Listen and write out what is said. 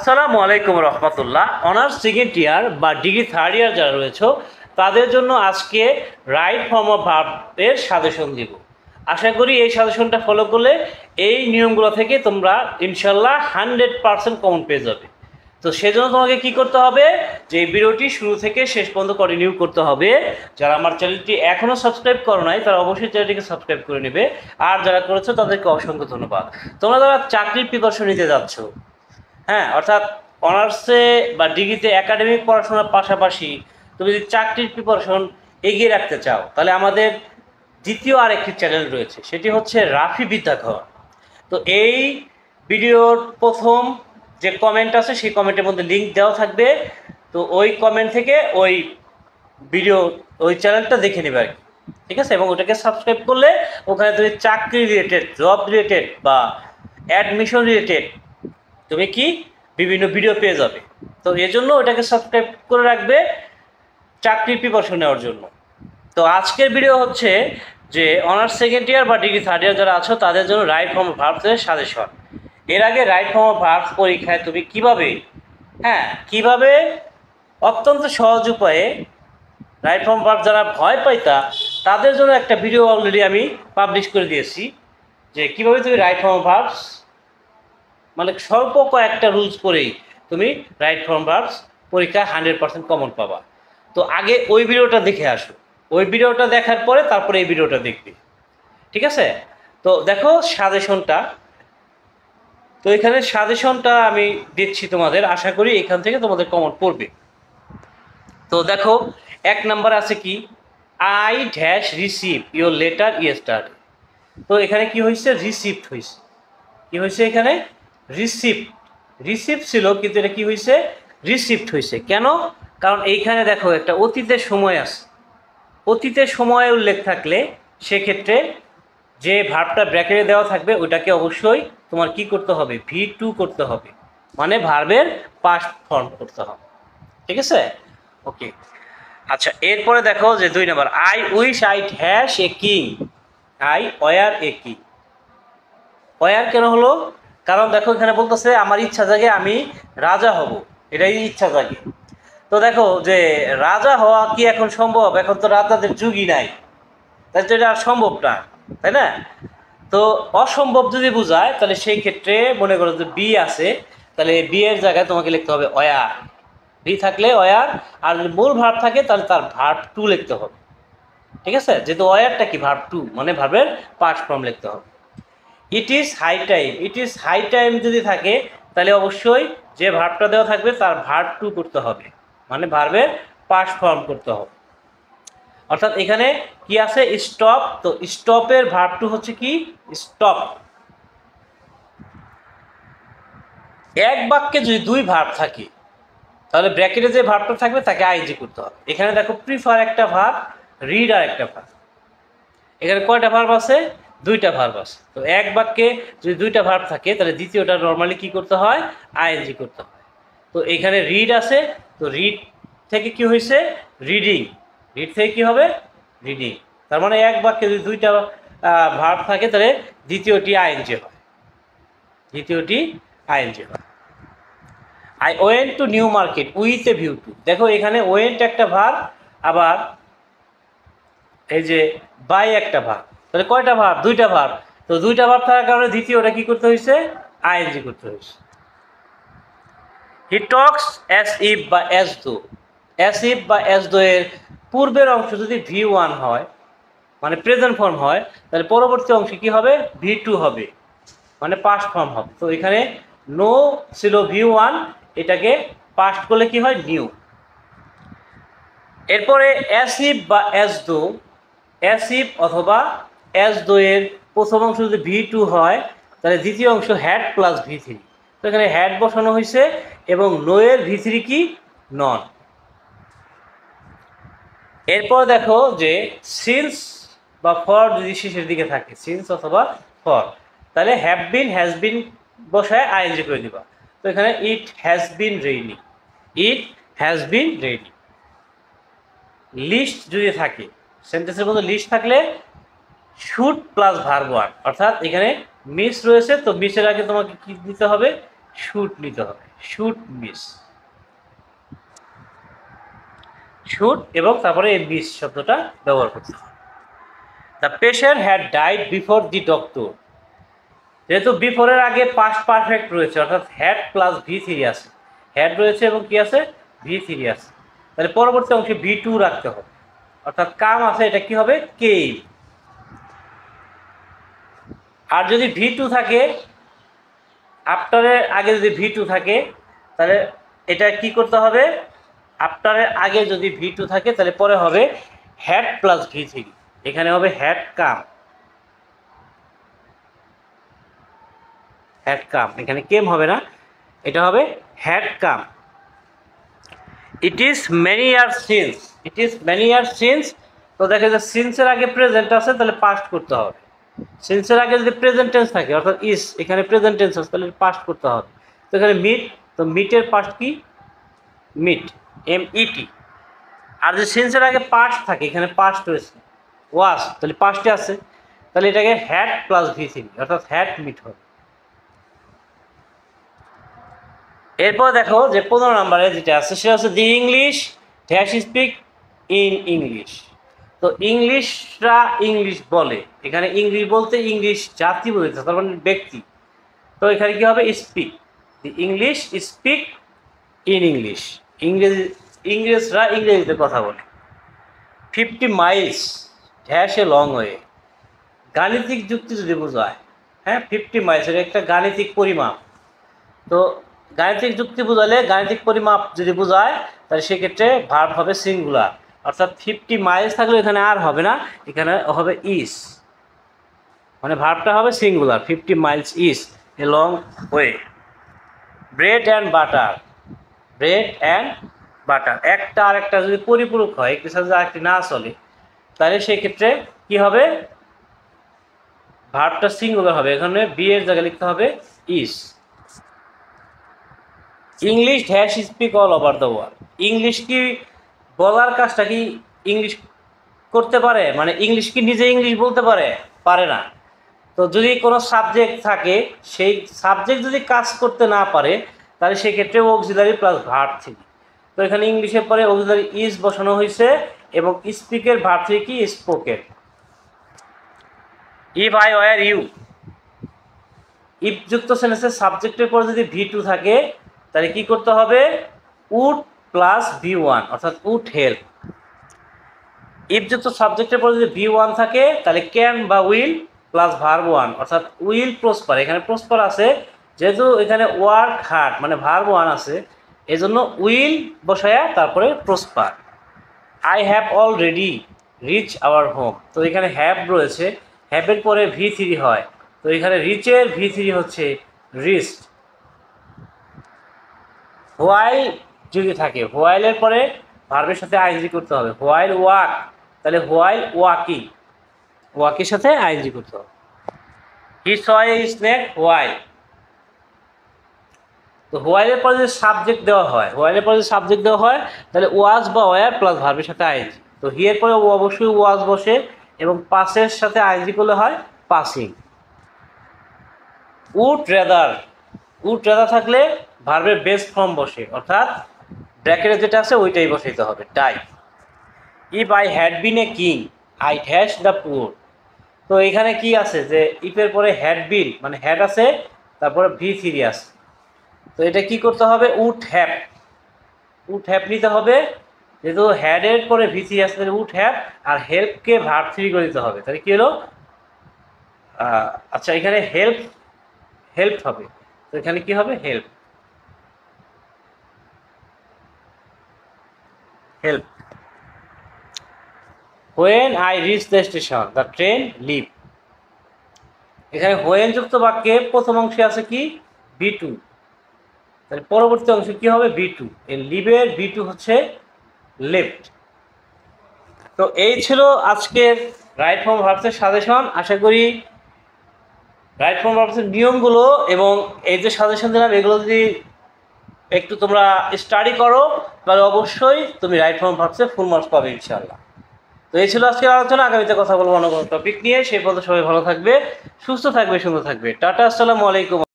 আসসালামু আলাইকুম রহমতুল্লাহ honours second year বা ডিগ্রি থার্ড ইয়ার যারা রয়েছে তাদের জন্য আজকে রাইট ফর্ম অফ ভার্বের সাজেশন দিব আশা করি এই সাজেশনটা ফলো করলে এই নিয়মগুলো থেকে তোমরা ইনশাল্লাহ হান্ড্রেড পারসেন্ট কমন পেয়ে যাবে তো সেজন্য তোমাকে কি করতে হবে যে এই ভিডিওটি শুরু থেকে শেষ পর্যন্ত কন্টিনিউ করতে হবে যারা আমার চ্যানেলটি এখনও সাবস্ক্রাইব করো নাই তারা অবশ্যই চ্যানেলটিকে সাবস্ক্রাইব করে নেবে আর যারা করেছো তাদেরকে অসংখ্য ধন্যবাদ তোমরা যারা চাকরির প্রিপারেশন নিতে যাচ্ছ হ্যাঁ অর্থাৎ অনার্সে বা ডিগ্রিতে একাডেমিক পড়াশোনার পাশাপাশি তুমি যদি চাকরির প্রিপারেশন এগিয়ে রাখতে চাও তাহলে আমাদের দ্বিতীয় আরেকটি চ্যানেল রয়েছে সেটি হচ্ছে রাফি বিদ্যাঘর তো এই ভিডিওর প্রথম যে কমেন্ট আছে সেই কমেন্টের মধ্যে লিঙ্ক দেওয়া থাকবে তো ওই কমেন্ট থেকে ওই ভিডিও ওই চ্যানেলটা দেখে নেবে আর কি ঠিক আছে এবং ওটাকে সাবস্ক্রাইব করলে ওখানে তুমি চাকরি রিলেটেড জব রিলেটেড বা অ্যাডমিশন রিলেটেড তুমি কি বিভিন্ন ভিডিও পেয়ে যাবে তো এজন্য ওটাকে সাবস্ক্রাইব করে রাখবে চাকরির প্রিপারেশন নেওয়ার জন্য তো আজকের ভিডিও হচ্ছে যে অনার্স সেকেন্ড ইয়ার বা ডিগ্রি থার্ড ইয়ার যারা আছো তাদের জন্য রাইট ফর্ম ভার্বসের সাজেশন এর আগে রাইট ফর্ম ভার্বস পরীক্ষায় তুমি কিভাবে হ্যাঁ কিভাবে অত্যন্ত সহজ উপায়ে রাইট ফর্ম ভার্ব যারা ভয় পাইতা তাদের জন্য একটা ভিডিও অলরেডি আমি পাবলিশ করে দিয়েছি যে কিভাবে তুমি রাইট ফর্ম ভার্বস মানে স্বল্প কয়েকটা রুলস পরেই তুমি রাইট ফর্ম ভার্বস পরীক্ষায় হান্ড্রেড পার্সেন্ট কমন পাবা তো আগে ওই ভিডিওটা দেখে আসো ওই ভিডিওটা দেখার পরে তারপরে এই ভিডিওটা দেখবে ঠিক আছে তো দেখো সাজেশনটা তো এখানে সাজেশনটা আমি দিচ্ছি তোমাদের আশা করি এখান থেকে তোমাদের কমন পড়বে তো দেখো এক নাম্বার আছে কি I dash receive your letter yesterday তো এখানে কি হয়েছে রিসিপ্ট হয়েছে কি হয়েছে এখানে রিসিপ্ট রিসিপ্ট ছিল কিন্তু এটা কি হয়েছে রিসিপ্ট হয়েছে কেন কারণ এইখানে দেখো একটা অতীতের সময় আছে অতীতের সময় উল্লেখ থাকলে সেক্ষেত্রে যে ভার্বটা ব্র্যাকেটে দেওয়া থাকবে ওটাকে অবশ্যই তোমার কি করতে হবে ভি টু করতে হবে মানে ভার্বের পাস্ট ফর্ম করতে হবে ঠিক আছে ওকে আচ্ছা এরপরে দেখো যে দুই number I wish I was a king I were a king ওয়ার কেন হলো কারণ দেখো এখানে বলতেছে আমার ইচ্ছা জাগে আমি রাজা হব এটাই ইচ্ছা জাগে তো দেখো যে রাজা হওয়া কি এখন সম্ভব এখন তো রাজাদের যুগই নাই তাই তো এটা আর সম্ভব না তাই না তো অসম্ভব যদি বোঝায় তাহলে সেই ক্ষেত্রে মনে করো যে বি আছে তাহলে বিয়ের জায়গায় তোমাকে লিখতে হবে অয়া বি থাকলে অয়ার আর যদি মূল ভার্ব থাকে তাহলে তার ভার্ব টু লিখতে হবে ঠিক আছে যেহেতু অয়ারটা কি ভার্ব টু মানে ভার্বের পার্ট ফর্ম লিখতে হবে it is high time it is high time যদি থাকে তাহলে অবশ্যই যে ভার্বটা দেওয়া থাকবে তার ভার্ব টু করতে হবে মানে ভার্বের পাস্ট ফর্ম করতে হবে অর্থাৎ এখানে কি আছে স্টপ তো স্টপের ভার্ব টু হচ্ছে কি স্টপ এক বাক্যে যদি দুই ভার্ব থাকে তাহলে ব্র্যাকেটে যে ভার্বটা থাকবে তাকে আইজি করতে হবে এখানে দেখো প্রিফার একটা ভার্ব রিড আর একটা ভার্ব এখানে কয়টা ভার্ব আছে দুইটা ভার্ব আছে তো এক বাক্যে যদি দুইটা ভার্ব থাকে তাহলে দ্বিতীয়টা নর্মালি কি করতে হয় আইএনজি করতে হয় তো এখানে রিড আছে তো রিড থেকে কি হয়েছে রিডিং রিড থেকে কি হবে রিডিং তার মানে এক বাক্যে যদি দুইটা ভার্ব থাকে তাহলে দ্বিতীয়টি আইএনজি হয় দ্বিতীয়টি আইএনজি হয় I went to New Market with a view to দেখো এখানে ওয়েন্ট একটা ভার আবার এই যে বাই একটা ভার তাহলে কয়টা ভাব দুইটা ভাব তো দুইটা ভাব থাকার কারণে দ্বিতীয়টা কি করতে হয়েছে আইএনজি করতে হয়েছে হি টক্স এস ইফ বা এস দো এস ইফ বা এস দো এর পূর্বের অংশ যদি ভি ওয়ান হয় মানে প্রেজেন্ট ফর্ম হয় তাহলে পরবর্তী অংশে কি হবে ভি টু হবে মানে পাস্ট ফর্ম হবে তো এখানে নো ছিল ভি ওয়ান এটাকে পাস্ট করলে কি হয় নিউ এরপরে অ্যাসিভ বা অ্যাস দো অ্যাসিভ অথবা এস দোয়ের প্রথম অংশ যদি ভি টু হয় তাহলে দ্বিতীয় অংশ হ্যাড প্লাস ভি থ্রি তো এখানে হ্যাড বসানো হয়েছে এবং নোয়ের ভি থ্রি কি নন এরপর দেখো যে সিন্স বা ফর যদি শেষের দিকে থাকে সিন্স অথবা ফর তাহলে হ্যাভ বিন হ্যাজ বিন বসায় আইএনজি করে দিবা তো এখানে it has been rainy it has been rainy list যদি থাকে সেন্টেন্সের মধ্যে লিস্ট থাকলে শুট প্লাস ভার্ব ওয়ান অর্থাৎ এখানে মিস রয়েছে তো মিসের আগে তোমাকে কি দিতে হবে শুট নিতে হবে শুট মিস শুট এবং তারপরে এই মিস শব্দটা ব্যবহার করতে হবে the patient had died before the doctor যেহেতু বিফোরের আগে পাস পারফেক্ট রয়েছে অর্থাৎ হ্যাড প্লাস ভি থ্রি আছে হ্যাড রয়েছে এবং কি আছে ভি থ্রি আছে তাহলে পরবর্তী অংশে ভি টু রাখতে হবে অর্থাৎ কাম আছে এটা কি হবে কেম আর যদি ভি টু থাকে আফটারের আগে যদি ভি টু থাকে তাহলে এটা কি করতে হবে আফটারের আগে যদি ভি টু থাকে তাহলে পরে হবে হ্যাট প্লাস ভি থ্রি এখানে হবে হ্যাট কাম হ্যাট কাম এখানে কেম হবে না এটা হবে had come it is many year since it is many year since তো দেখা যায় সিন্সের আগে প্রেজেন্ট আছে তাহলে পাস্ট করতে হবে সেন্সের আগে যদি প্রেজেন্ট টেন্স থাকে অর্থাৎ ইস এখানে প্রেজেন্ট টেন্স আছে তাহলে পাস্ট করতে হবে তো এখানে মিট তো মিটের পাস্ট কি মিট এম ইটি আর যে সেন্সের আগে পাস্ট থাকে এখানে পাস্ট রয়েছে ওয়াস তাহলে পাস্টে আছে তাহলে এটাকে হ্যাট প্লাস ভিসিং অর্থাৎ হ্যাট মিট হবে এরপর দেখো যে পনেরো নম্বরে যেটা আছে সেটা হচ্ছে the English dash speak in English তো ইংলিশরা ইংলিশ বলে এখানে ইংলিশ বলতে ইংলিশ জাতি বলতে তার মানে ব্যক্তি তো এখানে কি হবে speak the English speak in English ইংরেজি ইংরেজরা ইংরেজিতে কথা বলে ফিফটি মাইলস ড্যাশ লং হয়ে গাণিতিক যুক্তি যদি বোঝায় হ্যাঁ ফিফটি মাইলস এটা একটা গাণিতিক পরিমাপ তো গাণিতিক যুক্তি বোঝালে গাণিতিক পরিমাপ যদি বোঝায় তাহলে সেক্ষেত্রে ভার্ব হবে সিঙ্গুলার অর্থাৎ ফিফটি মাইলস থাকলে এখানে আর হবে না এখানে হবে ইস মানে ভাবটা হবে singular fifty miles is a long way bread and butter bread and butter একটা আর একটা যদি পরিপূরক হয় একটি সাথে আরেকটি না চলে তাহলে সেক্ষেত্রে কি হবে ভাবটা সিঙ্গুলার হবে এখানে বিয়ের এর জায়গায় লিখতে হবে is English dash speak all over the world English কি বলার কাজটা কি ইংলিশ করতে পারে মানে ইংলিশ কি নিজে ইংলিশ বলতে পারে পারে না তো যদি কোনো সাবজেক্ট থাকে সেই সাবজেক্ট যদি কাজ করতে না পারে তাহলে সেক্ষেত্রে অক্সিলারি প্লাস ভার থ্রি তো এখানে ইংলিশের পরে অক্সিলারি ইজ বসানো হয়েছে এবং স্পিকের ভার থ্রি কি spoken if I were you if যুক্ত সেন্সের সাবজেক্টের পরে যদি ভি টু থাকে তাহলে কি করতে হবে উড প্লাস বি ওয়ান অর্থাৎ উড হেল্প ইফ যত সাবজেক্টের পরে যদি বি ওয়ান থাকে তাহলে ক্যান বা উইল প্লাস ভার ওয়ান অর্থাৎ উইল প্রসপার এখানে প্রসপার আছে যেহেতু এখানে ওয়ার্ক হার্ট মানে ভার্ব ওয়ান আছে এজন্য উইল বসায়া তারপরে prosper I have already reach our home তো এখানে হ্যাভ রয়েছে হ্যাভের পরে ভি থ্রি হয় তো এখানে রিচের ভি থ্রি হচ্ছে রিস্ট হোয়াইল যদি থাকে হোয়াইলের পরে ভার্বের সাথে আইনজি করতে হবে হোয়াইল ওয়াক তাহলে হোয়াইল ওয়াকি ওয়াকের সাথে আইনজি করতে হবে হি সয় স্নেক হোয়াইল তো হোয়াইলের পরে যদি সাবজেক্ট দেওয়া হয় হোয়াইলের পরে যদি সাবজেক্ট দেওয়া হয় তাহলে ওয়াজ বা ওয়ার প্লাস ভার্বের সাথে আইনজি তো হিয়ের পরে অবশ্যই ওয়াজ বসে এবং পাসের সাথে আইনজি করলে হয় passing would rather would rather থাকলে ভার্বের বেস্ট ফর্ম বসে অর্থাৎ ব্র্যাকেটে যেটা আছে ওইটাই বসাইতে হবে টাই if I had been a king I has the poor তো এখানে কি আছে যে ইফের পরে হ্যাড বিন মানে হ্যাড আছে তারপরে ভি থ্রি আছে তো এটা কি করতে হবে উড হ্যাপ উড হ্যাপ নিতে হবে যেহেতু হ্যাডের পরে ভি থ্রি আছে তাহলে উড হ্যাপ আর হেল্পকে ভার থ্রি করে দিতে হবে তাহলে কী হলো আচ্ছা এখানে হেল্প হেল্প হবে তো এখানে কি হবে help help. When I reach the station, the train leave. এখানে হোয়েন যুক্ত বাক্যে প্রথম অংশে আছে কি বি টু তাহলে পরবর্তী অংশ কি হবে বি টু এই লিভের বি টু হচ্ছে লেফট তো এই ছিল আজকের রাইট ফর্ম ভার্বসের সাজেশন আশা করি রাইট ফর্ম ভার্বসের নিয়মগুলো এবং এই যে সাজেশন দিলাম এগুলো যদি একটু তোমরা স্টাডি করো তাহলে অবশ্যই তুমি রাইট ফর্ম ভাবছে ফুল মার্কস পাবে ইনশাআল্লাহ তো এই ছিল আজকের আলোচনা আগামীতে কথা বলবো অন্য কোনো টপিক নিয়ে সেই পথে সবাই ভালো থাকবে সুস্থ থাকবে সুন্দর থাকবে টাটা আসসালামু আলাইকুম